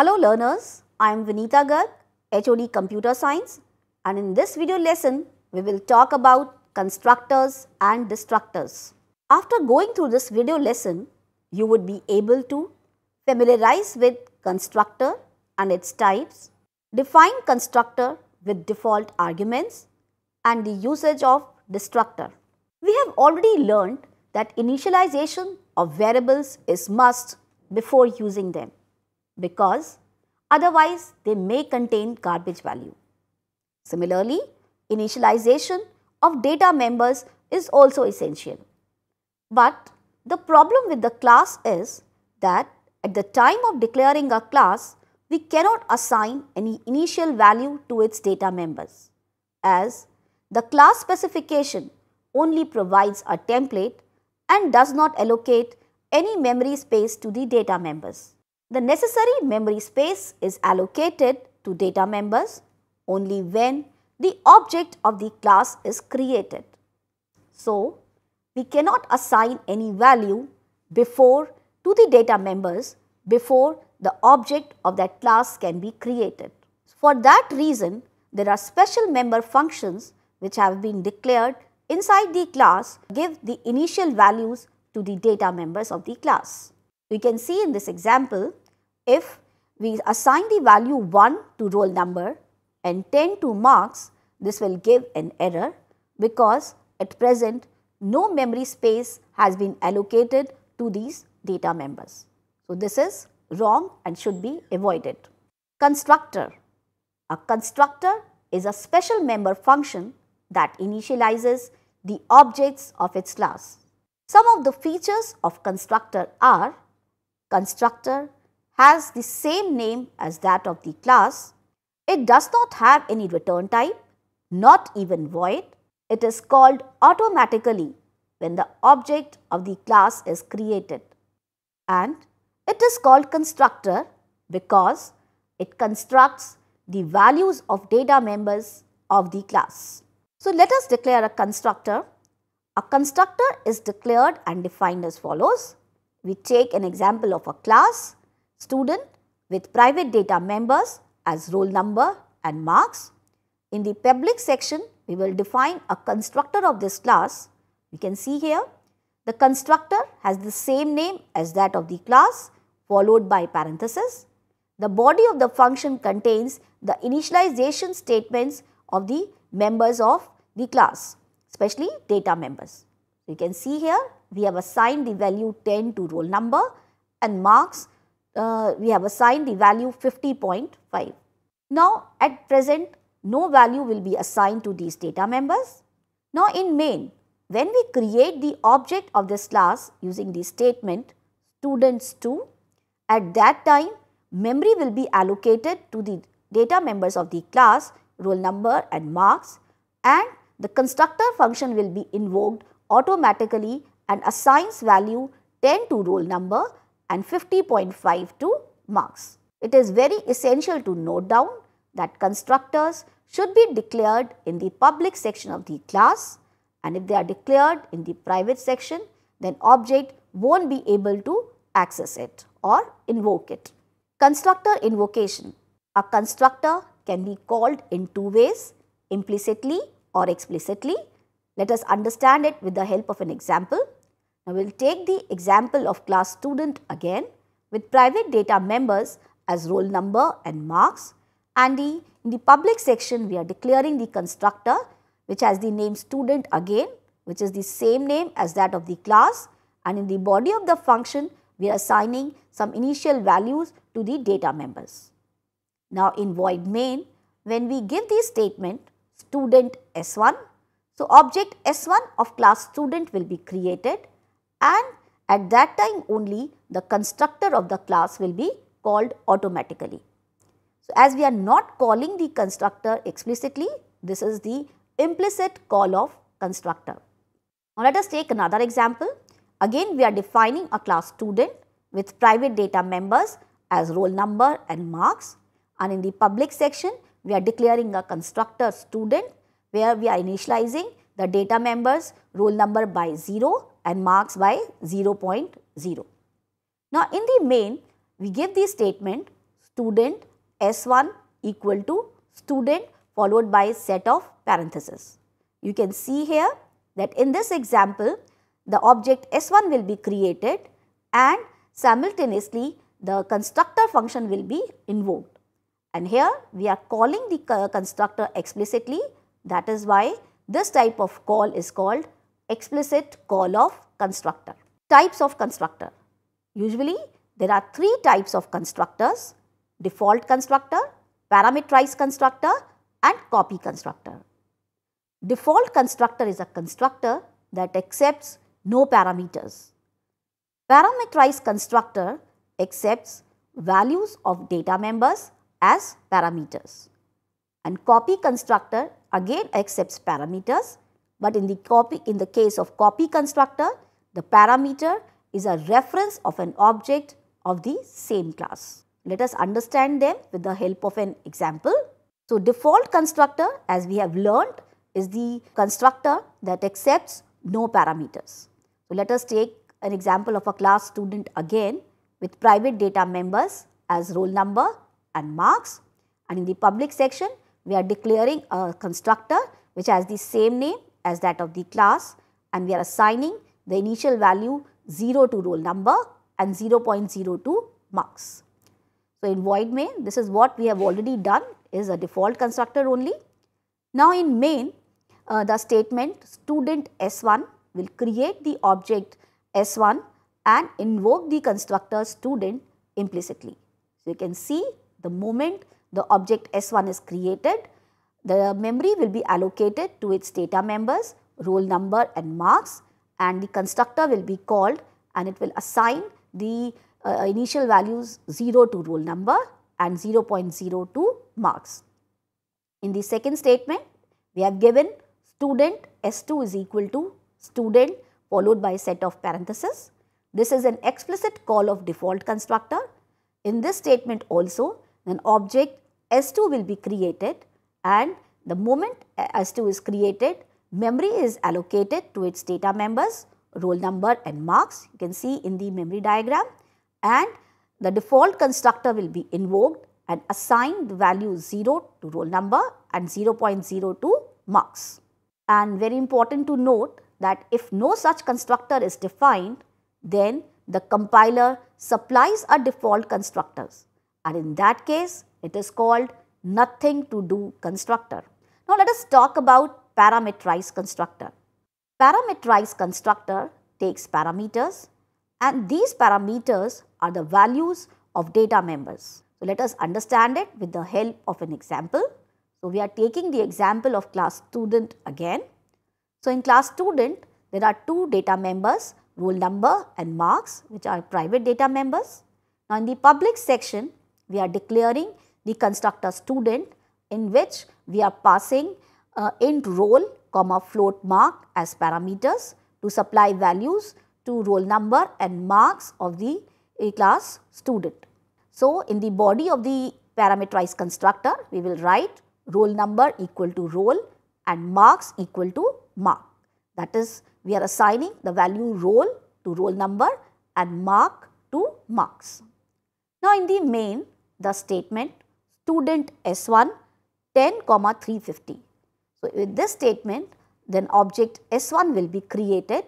Hello learners, I am Vinita Garg, HOD Computer Science and in this video lesson, we will talk about constructors and destructors. After going through this video lesson, you would be able to familiarize with constructor and its types, define constructor with default arguments and the usage of destructor. We have already learned that initialization of variables is must before using them because otherwise they may contain garbage value. Similarly, initialization of data members is also essential. But the problem with the class is that at the time of declaring a class, we cannot assign any initial value to its data members as the class specification only provides a template and does not allocate any memory space to the data members. The necessary memory space is allocated to data members only when the object of the class is created. So, we cannot assign any value before to the data members before the object of that class can be created. For that reason, there are special member functions which have been declared inside the class give the initial values to the data members of the class. We can see in this example, if we assign the value 1 to roll number and 10 to marks, this will give an error because at present no memory space has been allocated to these data members. So, this is wrong and should be avoided. Constructor. A constructor is a special member function that initializes the objects of its class. Some of the features of constructor are constructor has the same name as that of the class. It does not have any return type, not even void. It is called automatically when the object of the class is created. And it is called constructor because it constructs the values of data members of the class. So, let us declare a constructor. A constructor is declared and defined as follows. We take an example of a class, student with private data members as roll number and marks. In the public section, we will define a constructor of this class. You can see here, the constructor has the same name as that of the class followed by parenthesis. The body of the function contains the initialization statements of the members of the class, especially data members. You can see here we have assigned the value 10 to roll number and marks uh, we have assigned the value 50.5. Now at present no value will be assigned to these data members. Now in main when we create the object of this class using the statement students2 at that time memory will be allocated to the data members of the class roll number and marks and the constructor function will be invoked automatically and assigns value 10 to roll number and 50.5 to marks. It is very essential to note down that constructors should be declared in the public section of the class and if they are declared in the private section then object won't be able to access it or invoke it. Constructor invocation. A constructor can be called in two ways implicitly or explicitly. Let us understand it with the help of an example. Now, we will take the example of class student again with private data members as roll number and marks and the, in the public section we are declaring the constructor which has the name student again which is the same name as that of the class and in the body of the function we are assigning some initial values to the data members. Now in void main when we give the statement student s1 so object s1 of class student will be created and at that time only the constructor of the class will be called automatically. So, as we are not calling the constructor explicitly, this is the implicit call of constructor. Now, let us take another example. Again, we are defining a class student with private data members as roll number and marks and in the public section, we are declaring a constructor student where we are initializing the data members roll number by 0 and marks by 0, Now in the main, we give the statement student S1 equal to student followed by set of parentheses. You can see here that in this example, the object S1 will be created and simultaneously the constructor function will be invoked. And here we are calling the constructor explicitly that is why this type of call is called explicit call of constructor. Types of constructor. Usually there are three types of constructors, default constructor, parameterized constructor and copy constructor. Default constructor is a constructor that accepts no parameters. Parameterized constructor accepts values of data members as parameters. And copy constructor again accepts parameters but in the, copy, in the case of copy constructor, the parameter is a reference of an object of the same class. Let us understand them with the help of an example. So, default constructor as we have learnt is the constructor that accepts no parameters. So, let us take an example of a class student again with private data members as roll number and marks and in the public section we are declaring a constructor which has the same name as that of the class and we are assigning the initial value 0 to roll number and 0 0.02 marks. So, in void main this is what we have already done is a default constructor only. Now, in main uh, the statement student s1 will create the object s1 and invoke the constructor student implicitly. So, you can see the moment the object s1 is created the memory will be allocated to its data members, roll number and marks and the constructor will be called and it will assign the uh, initial values 0 to roll number and 0 0.0 to marks. In the second statement, we have given student S2 is equal to student followed by a set of parentheses. This is an explicit call of default constructor. In this statement also, an object S2 will be created and the moment S2 is created, memory is allocated to its data members, roll number and marks you can see in the memory diagram and the default constructor will be invoked and assign the value 0 to roll number and to marks. And very important to note that if no such constructor is defined, then the compiler supplies a default constructors and in that case it is called nothing to do constructor. Now let us talk about parameterized constructor. Parameterized constructor takes parameters and these parameters are the values of data members. So let us understand it with the help of an example. So we are taking the example of class student again. So in class student there are two data members roll number and marks which are private data members. Now in the public section we are declaring the constructor student in which we are passing uh, int roll comma float mark as parameters to supply values to roll number and marks of the A class student. So, in the body of the parameterized constructor, we will write roll number equal to roll and marks equal to mark. That is, we are assigning the value roll to roll number and mark to marks. Now, in the main, the statement student S1 10 comma 350. So, with this statement then object S1 will be created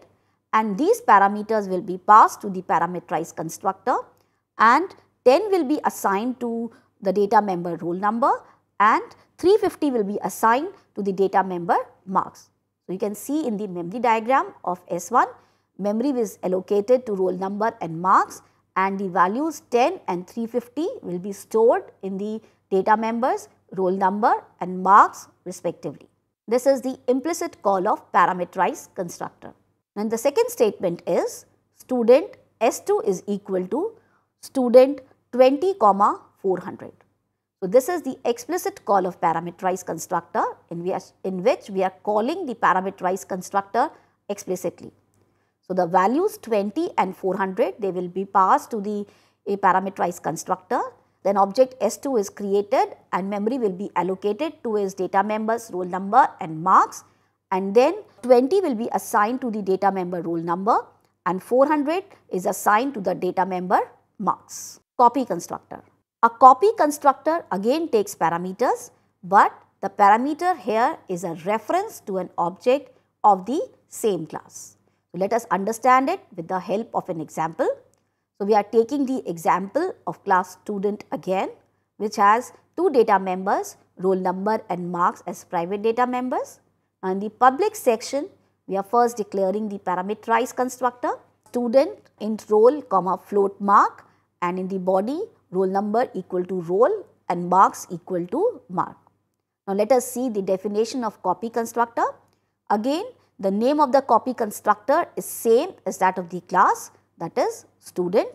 and these parameters will be passed to the parameterized constructor and 10 will be assigned to the data member roll number and 350 will be assigned to the data member marks. So, you can see in the memory diagram of S1 memory is allocated to roll number and marks and the values 10 and 350 will be stored in the data members, roll number and marks respectively. This is the implicit call of parameterized constructor. And the second statement is student S2 is equal to student 20 comma 400. So, this is the explicit call of parameterized constructor in, in which we are calling the parameterized constructor explicitly. So, the values 20 and 400 they will be passed to the eh, parameterized constructor then object S2 is created and memory will be allocated to its data members, roll number and marks and then 20 will be assigned to the data member roll number and 400 is assigned to the data member marks. Copy constructor. A copy constructor again takes parameters but the parameter here is a reference to an object of the same class. Let us understand it with the help of an example. So, we are taking the example of class student again which has two data members roll number and marks as private data members. Now, in the public section we are first declaring the parameterized constructor student int roll comma float mark and in the body roll number equal to roll and marks equal to mark. Now, let us see the definition of copy constructor. Again, the name of the copy constructor is same as that of the class that is student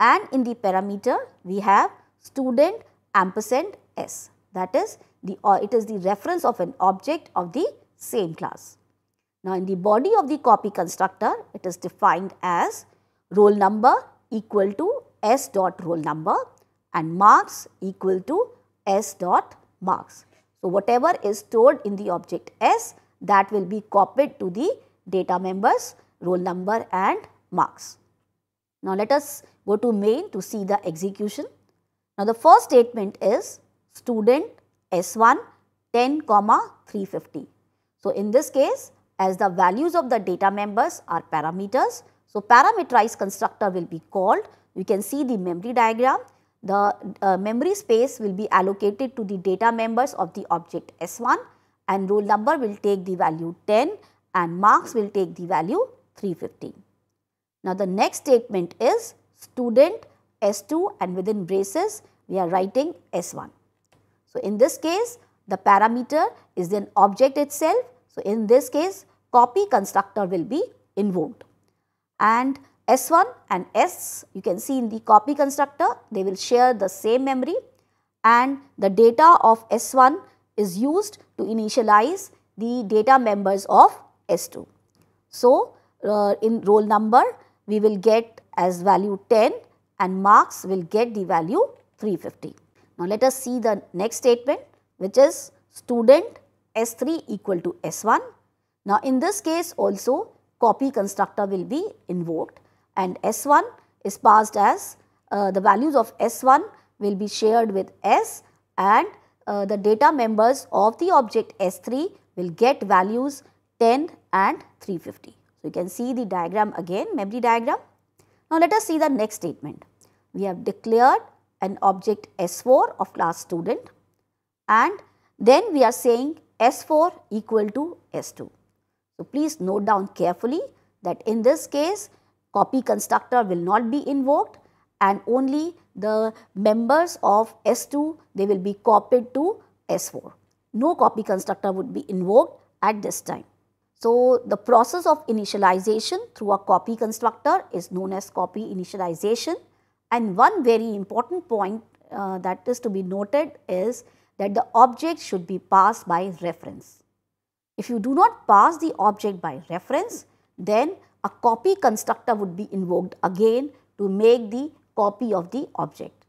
and in the parameter we have student ampersand s that is the or uh, it is the reference of an object of the same class. Now, in the body of the copy constructor it is defined as roll number equal to s dot roll number and marks equal to s dot marks. So, whatever is stored in the object s that will be copied to the data members roll number and marks. Now, let us go to main to see the execution. Now, the first statement is student S1 10 comma 350. So, in this case as the values of the data members are parameters. So, parameterized constructor will be called. You can see the memory diagram. The uh, memory space will be allocated to the data members of the object S1 and roll number will take the value 10 and marks will take the value 350. Now the next statement is student S2 and within braces we are writing S1. So in this case the parameter is an object itself. So in this case copy constructor will be invoked and S1 and S you can see in the copy constructor they will share the same memory and the data of S1 is used to initialize the data members of S2. So, uh, in roll number we will get as value 10 and marks will get the value 350. Now, let us see the next statement which is student S3 equal to S1. Now, in this case also copy constructor will be invoked and S1 is passed as uh, the values of S1 will be shared with S and uh, the data members of the object S3 will get values 10 and 350. So, you can see the diagram again, memory diagram. Now, let us see the next statement. We have declared an object S4 of class student and then we are saying S4 equal to S2. So, please note down carefully that in this case copy constructor will not be invoked and only the members of S2 they will be copied to S4. No copy constructor would be invoked at this time. So, the process of initialization through a copy constructor is known as copy initialization and one very important point uh, that is to be noted is that the object should be passed by reference. If you do not pass the object by reference, then a copy constructor would be invoked again to make the copy of the object.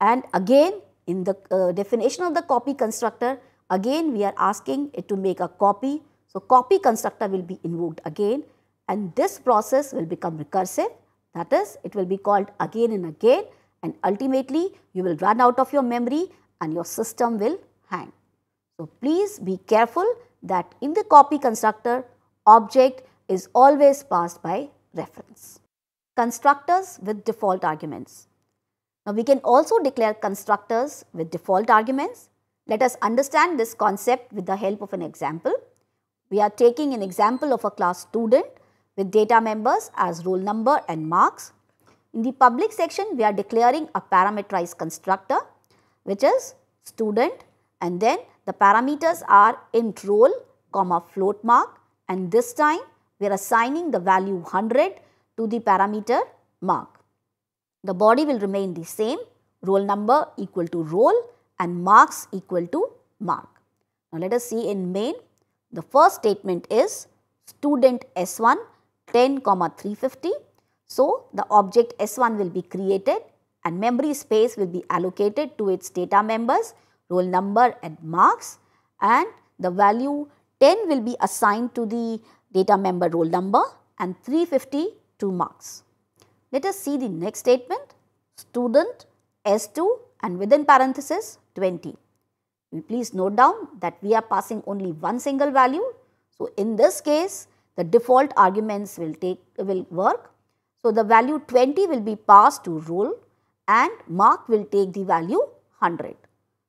And again in the uh, definition of the copy constructor, again we are asking it to make a copy so copy constructor will be invoked again and this process will become recursive that is it will be called again and again and ultimately you will run out of your memory and your system will hang. So please be careful that in the copy constructor object is always passed by reference. Constructors with default arguments. Now we can also declare constructors with default arguments. Let us understand this concept with the help of an example. We are taking an example of a class student with data members as roll number and marks. In the public section, we are declaring a parameterized constructor which is student and then the parameters are int roll, comma float mark and this time we are assigning the value 100 to the parameter mark. The body will remain the same roll number equal to roll and marks equal to mark. Now let us see in main the first statement is student S1 10 comma 350. So, the object S1 will be created and memory space will be allocated to its data members, roll number and marks and the value 10 will be assigned to the data member roll number and 350 to marks. Let us see the next statement student S2 and within parenthesis 20. Please note down that we are passing only one single value. So, in this case, the default arguments will take will work. So, the value 20 will be passed to rule and mark will take the value 100.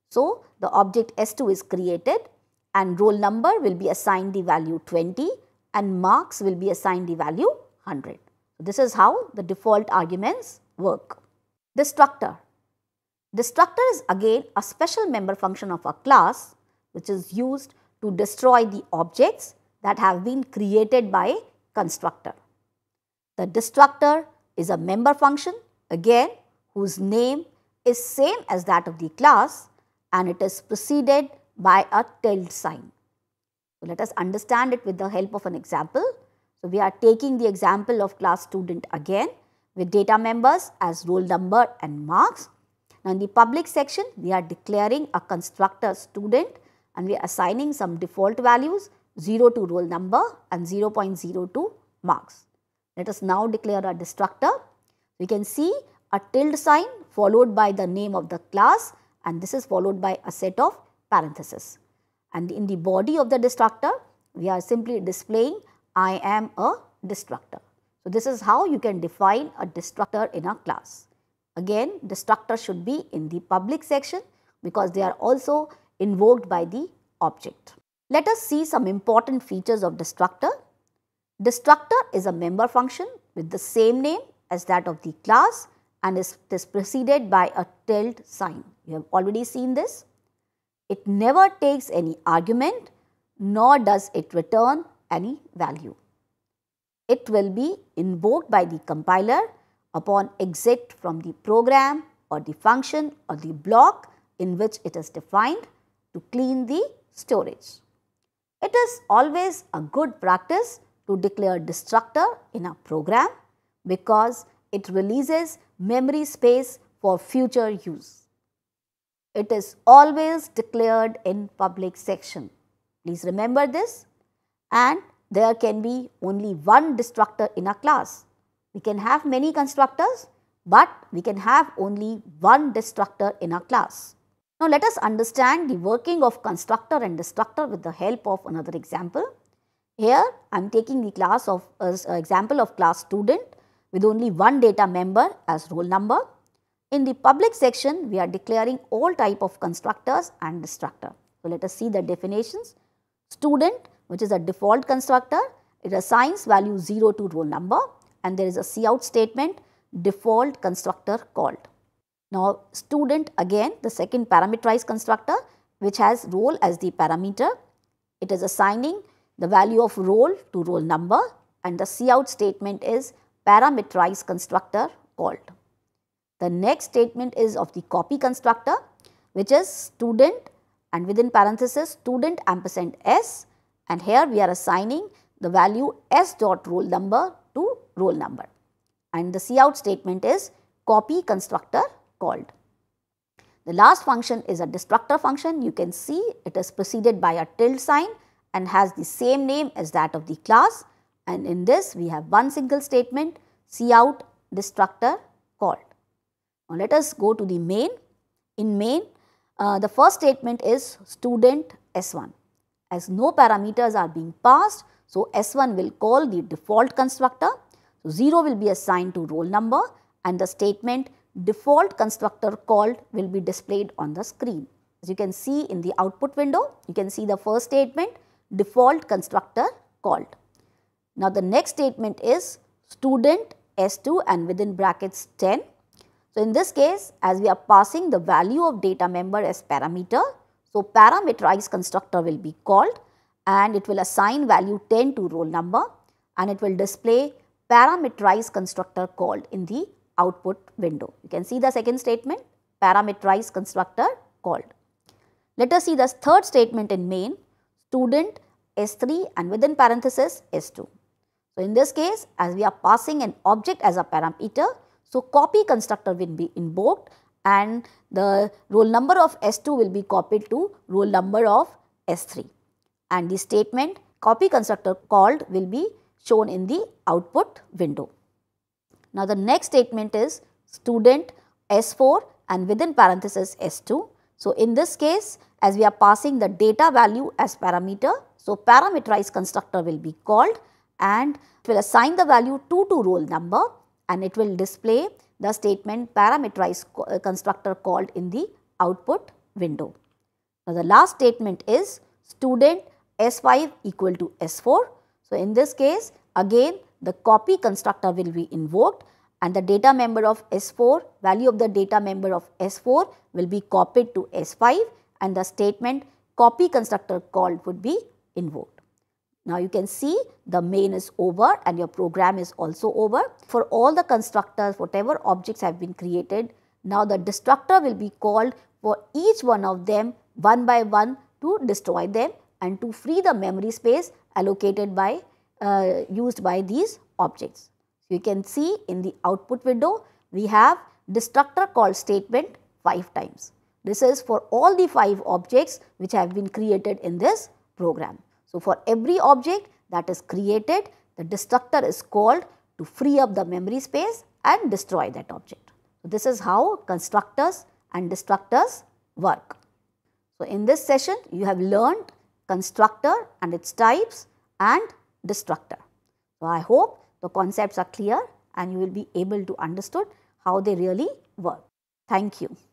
So, the object S2 is created and roll number will be assigned the value 20 and marks will be assigned the value 100. This is how the default arguments work. The structure. Destructor is again a special member function of a class which is used to destroy the objects that have been created by constructor. The destructor is a member function again whose name is same as that of the class and it is preceded by a tilde sign. So, let us understand it with the help of an example. So, we are taking the example of class student again with data members as roll number and marks now, in the public section, we are declaring a constructor student and we are assigning some default values 0 to roll number and 0 0.02 marks. Let us now declare a destructor. We can see a tilde sign followed by the name of the class and this is followed by a set of parentheses. And in the body of the destructor, we are simply displaying I am a destructor. So, this is how you can define a destructor in a class. Again, the structure should be in the public section because they are also invoked by the object. Let us see some important features of destructor. Destructor is a member function with the same name as that of the class and is, is preceded by a tilde sign. You have already seen this. It never takes any argument nor does it return any value. It will be invoked by the compiler upon exit from the program or the function or the block in which it is defined to clean the storage. It is always a good practice to declare destructor in a program because it releases memory space for future use. It is always declared in public section. Please remember this and there can be only one destructor in a class we can have many constructors, but we can have only one destructor in our class. Now let us understand the working of constructor and destructor with the help of another example. Here I am taking the class of uh, example of class student with only one data member as roll number. In the public section we are declaring all type of constructors and destructor. So let us see the definitions. Student which is a default constructor it assigns value 0 to roll number and there is a cout statement default constructor called. Now student again the second parameterized constructor which has role as the parameter. It is assigning the value of role to role number and the cout statement is parameterized constructor called. The next statement is of the copy constructor which is student and within parenthesis student ampersand s and here we are assigning the value s dot role number to roll number and the cout statement is copy constructor called. The last function is a destructor function. You can see it is preceded by a tilde sign and has the same name as that of the class and in this we have one single statement cout destructor called. Now let us go to the main. In main uh, the first statement is student s1 as no parameters are being passed so s1 will call the default constructor so, 0 will be assigned to roll number and the statement default constructor called will be displayed on the screen. As you can see in the output window, you can see the first statement default constructor called. Now, the next statement is student s2 and within brackets 10. So, in this case as we are passing the value of data member as parameter, so parameterized constructor will be called and it will assign value 10 to roll number and it will display parameterized constructor called in the output window. You can see the second statement parameterized constructor called. Let us see the third statement in main student S3 and within parenthesis S2. So, in this case as we are passing an object as a parameter, so copy constructor will be invoked and the roll number of S2 will be copied to roll number of S3 and the statement copy constructor called will be shown in the output window. Now the next statement is student S4 and within parenthesis S2. So in this case as we are passing the data value as parameter, so parameterized constructor will be called and will assign the value 2 to roll number and it will display the statement parameterized uh, constructor called in the output window. Now the last statement is student S5 equal to S4 so, in this case again the copy constructor will be invoked and the data member of S4 value of the data member of S4 will be copied to S5 and the statement copy constructor called would be invoked. Now you can see the main is over and your program is also over. For all the constructors whatever objects have been created now the destructor will be called for each one of them one by one to destroy them and to free the memory space allocated by uh, used by these objects. So you can see in the output window we have destructor call statement 5 times. This is for all the 5 objects which have been created in this program. So for every object that is created the destructor is called to free up the memory space and destroy that object. So this is how constructors and destructors work. So in this session you have learned constructor and its types and destructor. So, I hope the concepts are clear and you will be able to understood how they really work. Thank you.